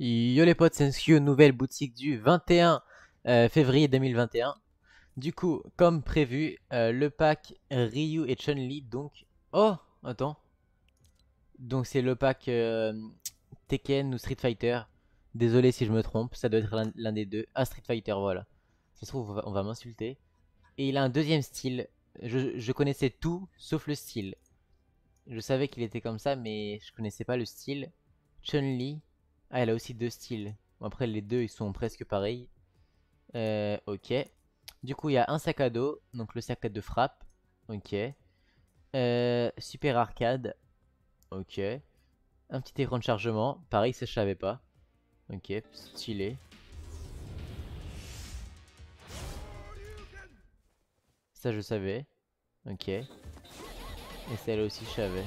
Yo les potes, c'est nouvelle boutique du 21 euh, février 2021. Du coup, comme prévu, euh, le pack Ryu et Chun-Li, donc... Oh Attends. Donc c'est le pack euh, Tekken ou Street Fighter. Désolé si je me trompe, ça doit être l'un des deux. Ah, Street Fighter, voilà. Ça se trouve, on va, m'insulter. Et il a un deuxième style. Je, je connaissais tout, sauf le style. Je savais qu'il était comme ça, mais je connaissais pas le style. Chun-Li, ah, elle a aussi deux styles. après, les deux, ils sont presque pareils. Euh, ok. Du coup, il y a un sac à dos. Donc, le sac à dos frappe. Ok. Euh, super arcade. Ok. Un petit écran de chargement. Pareil, ça, je savais pas. Ok, stylé. Ça, je savais. Ok. Et celle aussi, je savais.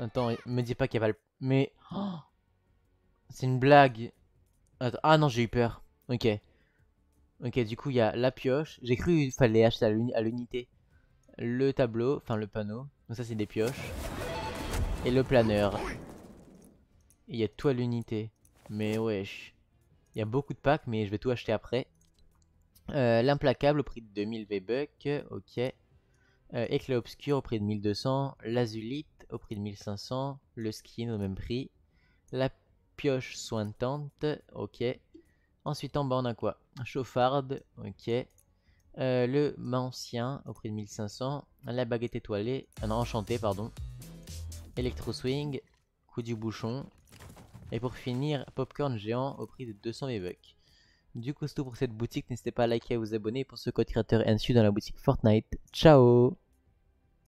Attends, me dis pas qu'il y a le... Mais... Oh c'est une blague. Ah non, j'ai eu peur. Ok. Ok, du coup, il y a la pioche. J'ai cru qu'il fallait acheter à l'unité. Le tableau, enfin le panneau. Donc ça, c'est des pioches. Et le planeur. Il y a tout à l'unité. Mais wesh. Il y a beaucoup de packs, mais je vais tout acheter après. Euh, l'implacable au prix de 2000 V-Bucks. Ok. Euh, éclat obscur au prix de 1200. L'azulite au prix de 1500, le skin au même prix, la pioche sointante, ok. Ensuite en bas on a quoi chauffard ok. Euh, le mancien au prix de 1500, la baguette étoilée, un euh, enchanté pardon, électro Swing, coup du bouchon, et pour finir Popcorn géant au prix de 200 V-Bucks. Du coup c'est tout pour cette boutique, n'hésitez pas à liker et à vous abonner pour ce code créateur NSU dans la boutique Fortnite. Ciao